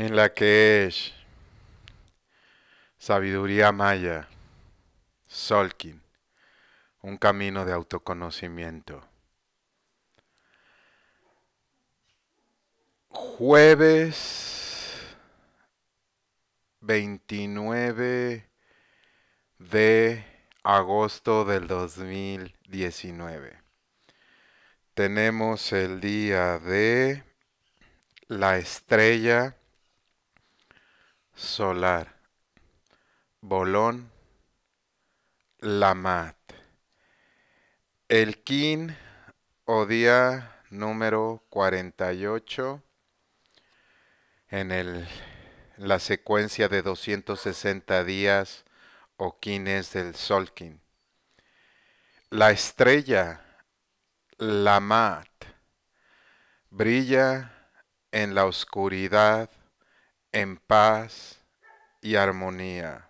en la que es sabiduría maya, Solkin, un camino de autoconocimiento. Jueves 29 de agosto del 2019. Tenemos el día de la estrella Solar, Bolón, Lamat. El Kin o día número 48 en la secuencia de 260 días o quines del Solkin. La estrella Lamat brilla en la oscuridad en paz y armonía.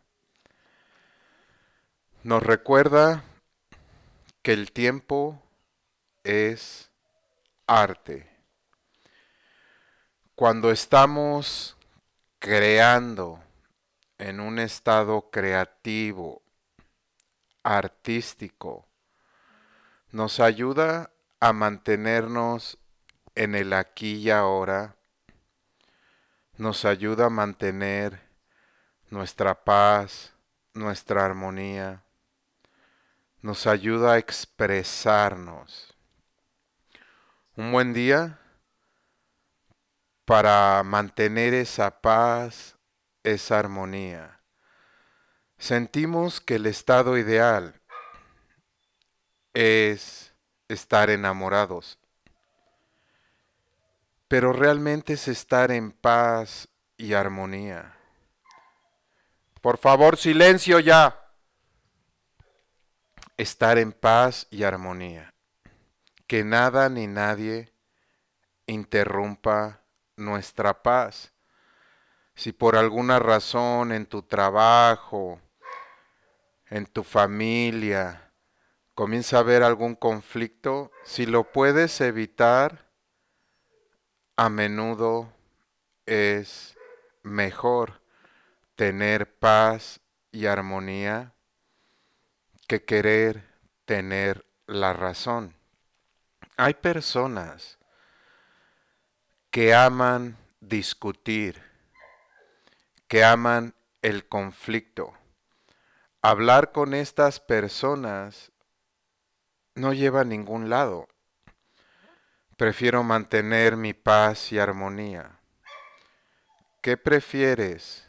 Nos recuerda que el tiempo es arte. Cuando estamos creando en un estado creativo, artístico, nos ayuda a mantenernos en el aquí y ahora nos ayuda a mantener nuestra paz, nuestra armonía, nos ayuda a expresarnos. Un buen día para mantener esa paz, esa armonía. Sentimos que el estado ideal es estar enamorados pero realmente es estar en paz y armonía. Por favor, silencio ya. Estar en paz y armonía. Que nada ni nadie interrumpa nuestra paz. Si por alguna razón en tu trabajo, en tu familia, comienza a haber algún conflicto, si lo puedes evitar, a menudo es mejor tener paz y armonía que querer tener la razón. Hay personas que aman discutir, que aman el conflicto. Hablar con estas personas no lleva a ningún lado. Prefiero mantener mi paz y armonía. ¿Qué prefieres?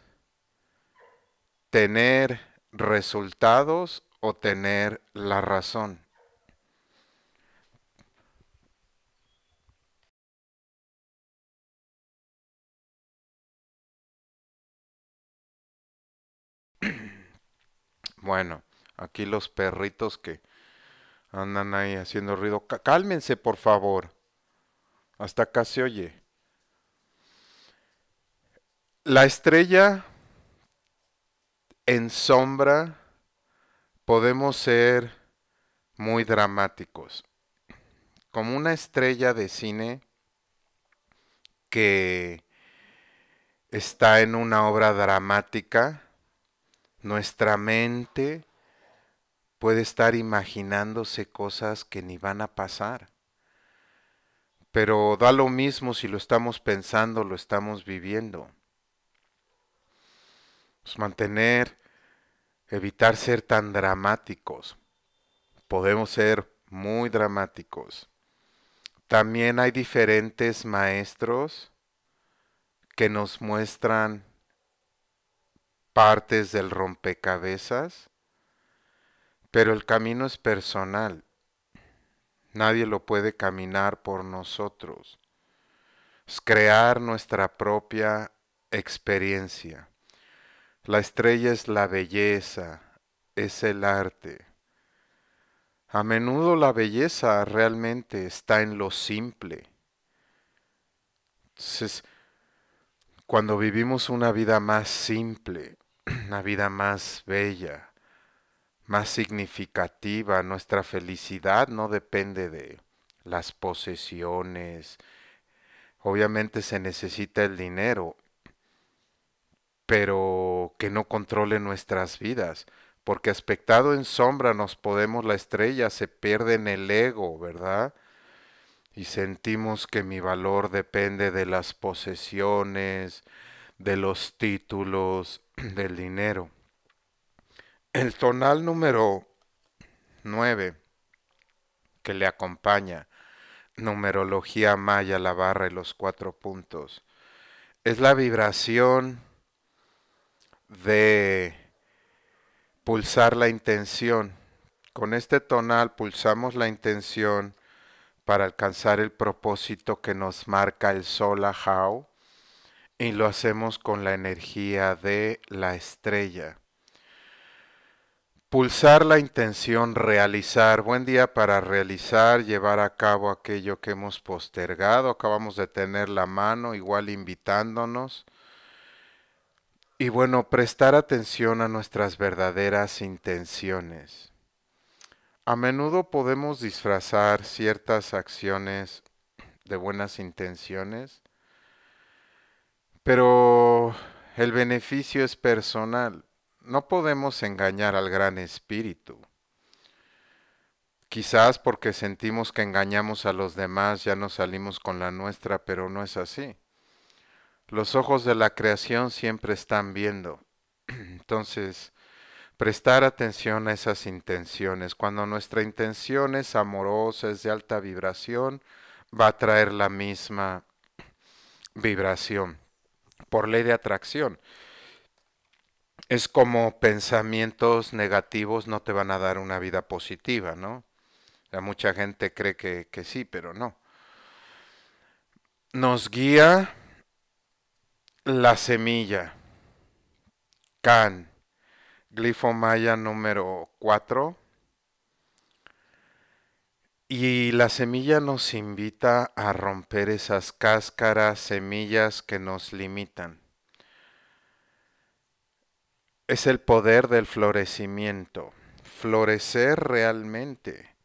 ¿Tener resultados o tener la razón? Bueno, aquí los perritos que andan ahí haciendo ruido. Cálmense, por favor. Hasta acá se oye. La estrella en sombra podemos ser muy dramáticos. Como una estrella de cine que está en una obra dramática, nuestra mente puede estar imaginándose cosas que ni van a pasar pero da lo mismo si lo estamos pensando, lo estamos viviendo. Pues mantener, evitar ser tan dramáticos. Podemos ser muy dramáticos. También hay diferentes maestros que nos muestran partes del rompecabezas, pero el camino es personal. Nadie lo puede caminar por nosotros. Es crear nuestra propia experiencia. La estrella es la belleza, es el arte. A menudo la belleza realmente está en lo simple. cuando vivimos una vida más simple, una vida más bella, más significativa. Nuestra felicidad no depende de las posesiones. Obviamente se necesita el dinero, pero que no controle nuestras vidas, porque aspectado en sombra nos podemos la estrella, se pierde en el ego, ¿verdad? Y sentimos que mi valor depende de las posesiones, de los títulos, del dinero. El tonal número 9 que le acompaña, numerología maya, la barra y los cuatro puntos, es la vibración de pulsar la intención. Con este tonal pulsamos la intención para alcanzar el propósito que nos marca el sol a ajao y lo hacemos con la energía de la estrella. Pulsar la intención, realizar. Buen día para realizar, llevar a cabo aquello que hemos postergado. Acabamos de tener la mano, igual invitándonos. Y bueno, prestar atención a nuestras verdaderas intenciones. A menudo podemos disfrazar ciertas acciones de buenas intenciones, pero el beneficio es personal. No podemos engañar al gran espíritu. Quizás porque sentimos que engañamos a los demás ya nos salimos con la nuestra, pero no es así. Los ojos de la creación siempre están viendo. Entonces, prestar atención a esas intenciones. Cuando nuestra intención es amorosa, es de alta vibración, va a traer la misma vibración por ley de atracción es como pensamientos negativos no te van a dar una vida positiva, ¿no? la mucha gente cree que, sí, pero no. Nos guía la semilla. Can, glifo número 4. Y la semilla nos invita a romper esas cáscaras, semillas que nos limitan es el poder del florecimiento, florecer realmente.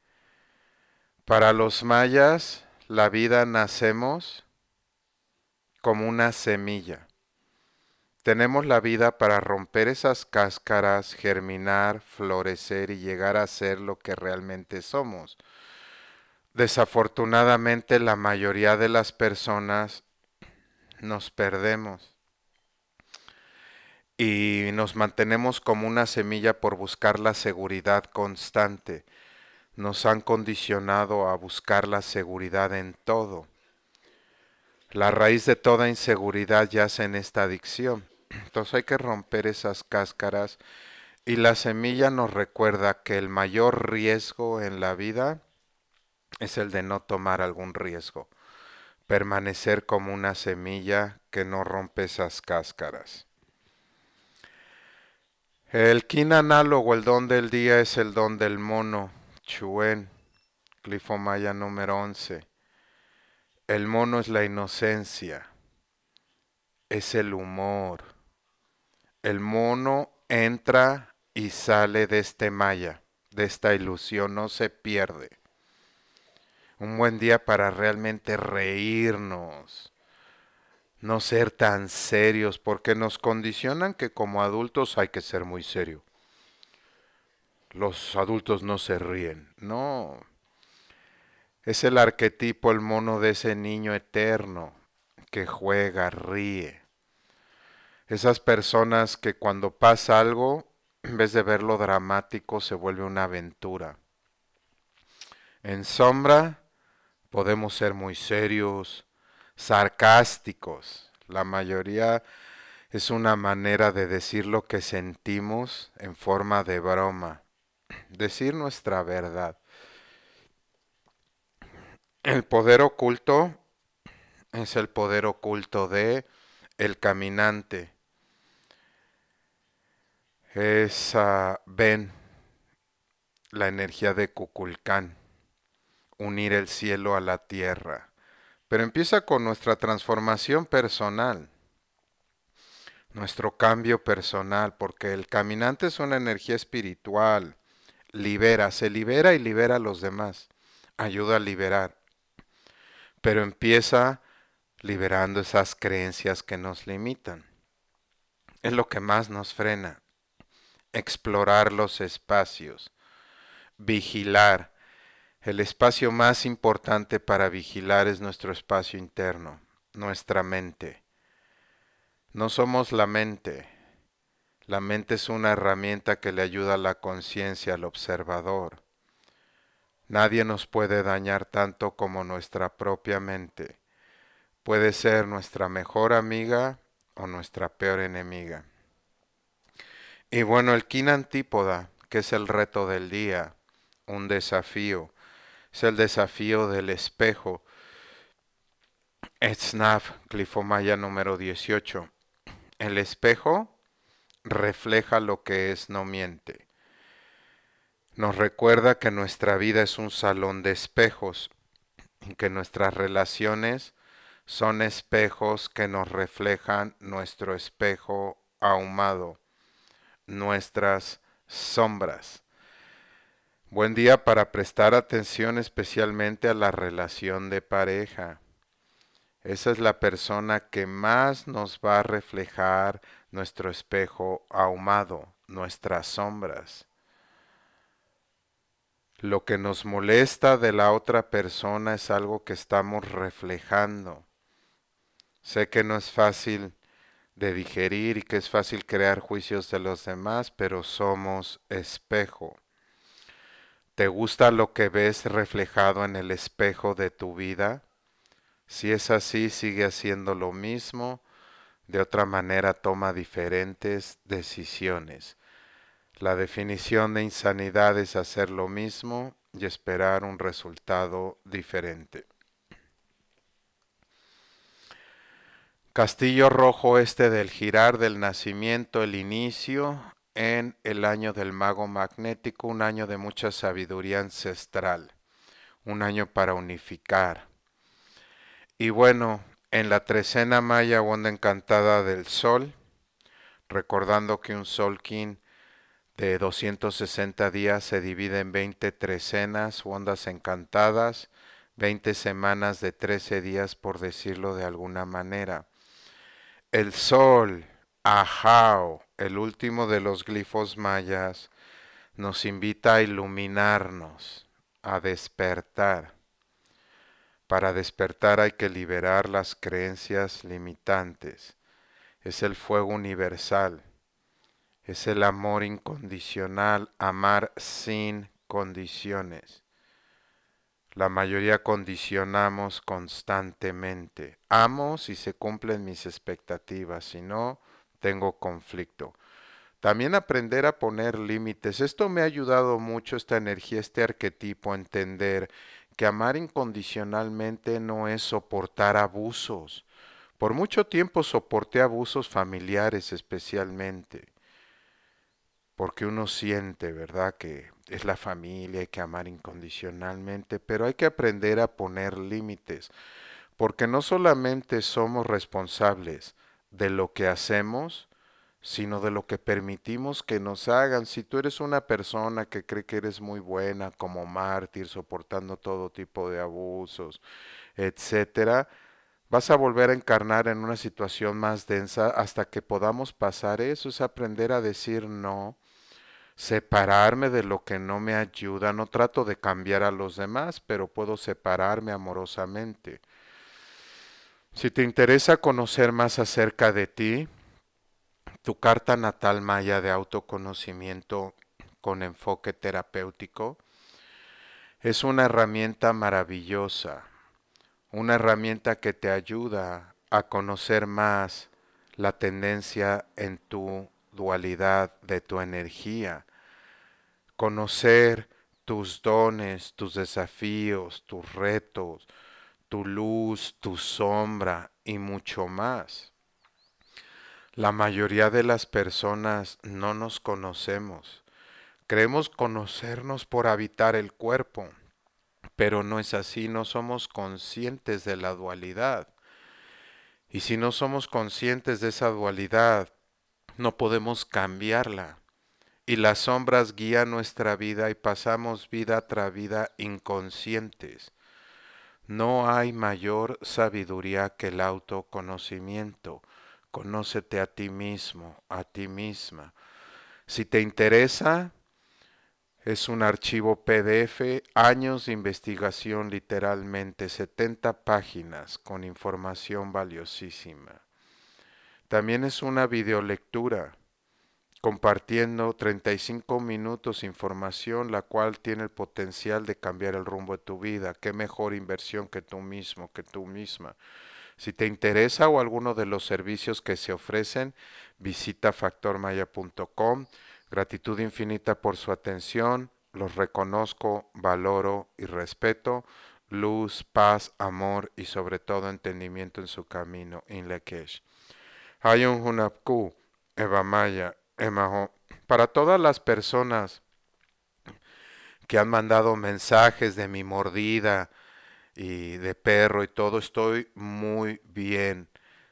Para los mayas, la vida nacemos como una semilla. Tenemos la vida para romper esas cáscaras, germinar, florecer y llegar a ser lo que realmente somos. Desafortunadamente la mayoría de las personas nos perdemos y nos mantenemos como una semilla por buscar la seguridad constante. Nos han condicionado a buscar la seguridad en todo. La raíz de toda inseguridad yace en esta adicción. Entonces hay que romper esas cáscaras y la semilla nos recuerda que el mayor riesgo en la vida es el de no tomar algún riesgo, permanecer como una semilla que no rompe esas cáscaras. El kin análogo, el don del día es el don del mono, Chuen, Clifomaya número 11. El mono es la inocencia, es el humor. El mono entra y sale de este maya, de esta ilusión, no se pierde. Un buen día para realmente reírnos no ser tan serios, porque nos condicionan que como adultos hay que ser muy serio. Los adultos no se ríen, no. Es el arquetipo, el mono de ese niño eterno que juega, ríe. Esas personas que cuando pasa algo, en vez de verlo dramático, se vuelve una aventura. En sombra podemos ser muy serios, sarcásticos. La mayoría es una manera de decir lo que sentimos en forma de broma, decir nuestra verdad. El poder oculto es el poder oculto de el caminante. Es ah, ven la energía de Cuculcán, unir el cielo a la tierra. Pero empieza con nuestra transformación personal, nuestro cambio personal, porque el caminante es una energía espiritual, libera, se libera y libera a los demás, ayuda a liberar. Pero empieza liberando esas creencias que nos limitan. Es lo que más nos frena. Explorar los espacios, vigilar, el espacio más importante para vigilar es nuestro espacio interno, nuestra mente. No somos la mente. La mente es una herramienta que le ayuda a la conciencia, al observador. Nadie nos puede dañar tanto como nuestra propia mente. Puede ser nuestra mejor amiga o nuestra peor enemiga. Y bueno, el kin antípoda, que es el reto del día, un desafío es el desafío del espejo. Snap, clifomaya número 18. El espejo refleja lo que es, no miente. Nos recuerda que nuestra vida es un salón de espejos, y que nuestras relaciones son espejos que nos reflejan nuestro espejo ahumado, nuestras sombras. Buen día para prestar atención especialmente a la relación de pareja. Esa es la persona que más nos va a reflejar nuestro espejo ahumado, nuestras sombras. Lo que nos molesta de la otra persona es algo que estamos reflejando. Sé que no es fácil de digerir y que es fácil crear juicios de los demás, pero somos espejo. ¿Te gusta lo que ves reflejado en el espejo de tu vida? Si es así, sigue haciendo lo mismo. De otra manera, toma diferentes decisiones. La definición de insanidad es hacer lo mismo y esperar un resultado diferente. Castillo Rojo este del girar del nacimiento, el inicio, en el año del mago magnético, un año de mucha sabiduría ancestral, un año para unificar. Y bueno, en la trecena maya onda encantada del sol, recordando que un king de 260 días se divide en 20 trecenas ondas encantadas, 20 semanas de 13 días por decirlo de alguna manera. El sol Ajao, el último de los glifos mayas, nos invita a iluminarnos, a despertar. Para despertar hay que liberar las creencias limitantes. Es el fuego universal. Es el amor incondicional, amar sin condiciones. La mayoría condicionamos constantemente. Amo si se cumplen mis expectativas, si no, tengo conflicto. También aprender a poner límites. Esto me ha ayudado mucho, esta energía, este arquetipo, a entender que amar incondicionalmente no es soportar abusos. Por mucho tiempo soporté abusos familiares especialmente, porque uno siente, ¿verdad?, que es la familia, hay que amar incondicionalmente, pero hay que aprender a poner límites, porque no solamente somos responsables, de lo que hacemos, sino de lo que permitimos que nos hagan. Si tú eres una persona que cree que eres muy buena como mártir, soportando todo tipo de abusos, etcétera, vas a volver a encarnar en una situación más densa hasta que podamos pasar eso, es aprender a decir no, separarme de lo que no me ayuda, no trato de cambiar a los demás, pero puedo separarme amorosamente. Si te interesa conocer más acerca de ti, tu carta natal maya de autoconocimiento con enfoque terapéutico es una herramienta maravillosa, una herramienta que te ayuda a conocer más la tendencia en tu dualidad de tu energía, conocer tus dones, tus desafíos, tus retos, tu luz, tu sombra y mucho más. La mayoría de las personas no nos conocemos. Creemos conocernos por habitar el cuerpo, pero no es así, no somos conscientes de la dualidad. Y si no somos conscientes de esa dualidad, no podemos cambiarla. Y las sombras guían nuestra vida y pasamos vida tras vida inconscientes. No hay mayor sabiduría que el autoconocimiento. Conócete a ti mismo, a ti misma. Si te interesa, es un archivo PDF, años de investigación literalmente, 70 páginas con información valiosísima. También es una videolectura compartiendo 35 minutos información la cual tiene el potencial de cambiar el rumbo de tu vida. Qué mejor inversión que tú mismo, que tú misma. Si te interesa o alguno de los servicios que se ofrecen, visita factormaya.com. Gratitud infinita por su atención. Los reconozco, valoro y respeto. Luz, paz, amor y sobre todo entendimiento en su camino. Hay Hayun Hunapku, Eva Maya, eh, para todas las personas que han mandado mensajes de mi mordida y de perro y todo, estoy muy bien.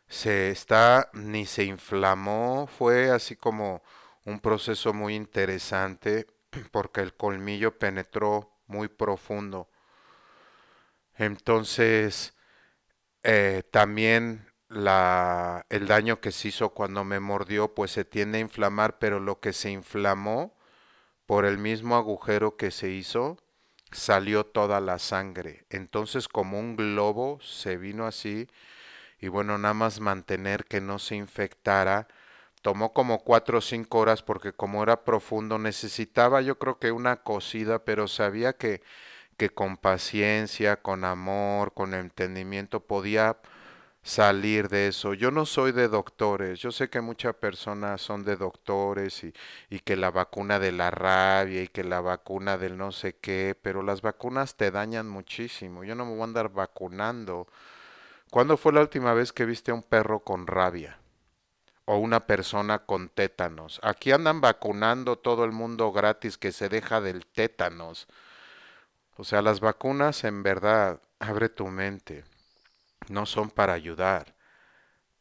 Se está, ni se inflamó, fue así como un proceso muy interesante porque el colmillo penetró muy profundo. Entonces, eh, también la, el daño que se hizo cuando me mordió, pues se tiende a inflamar, pero lo que se inflamó por el mismo agujero que se hizo, salió toda la sangre. Entonces como un globo se vino así y bueno, nada más mantener que no se infectara. Tomó como cuatro o cinco horas porque como era profundo necesitaba yo creo que una cocida, pero sabía que, que con paciencia, con amor, con entendimiento podía salir de eso. Yo no soy de doctores, yo sé que muchas personas son de doctores y, que la vacuna de la rabia y que la vacuna del no sé qué, pero las vacunas te dañan muchísimo. Yo no me voy a andar vacunando. ¿Cuándo fue la última vez que viste a un perro con rabia? o una persona con tétanos. Aquí andan vacunando todo el mundo gratis que se deja del tétanos. O sea, las vacunas en verdad abre tu mente no son para ayudar.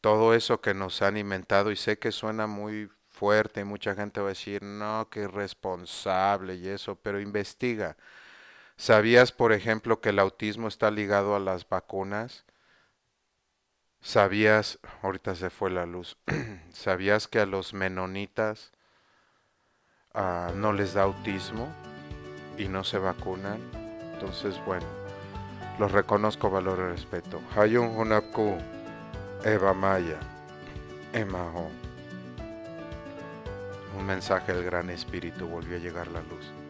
Todo eso que nos han inventado, y sé que suena muy fuerte, y mucha gente va a decir, no, qué irresponsable y eso, pero investiga. ¿Sabías, por ejemplo, que el autismo está ligado a las vacunas? ¿Sabías, ahorita se fue la luz, ¿sabías que a los menonitas ah, no les da autismo y no se vacunan? Entonces, bueno. Los reconozco valor y respeto. Hayun Hunapku, Eva Maya, Emaho. Un mensaje del gran espíritu volvió a llegar la luz.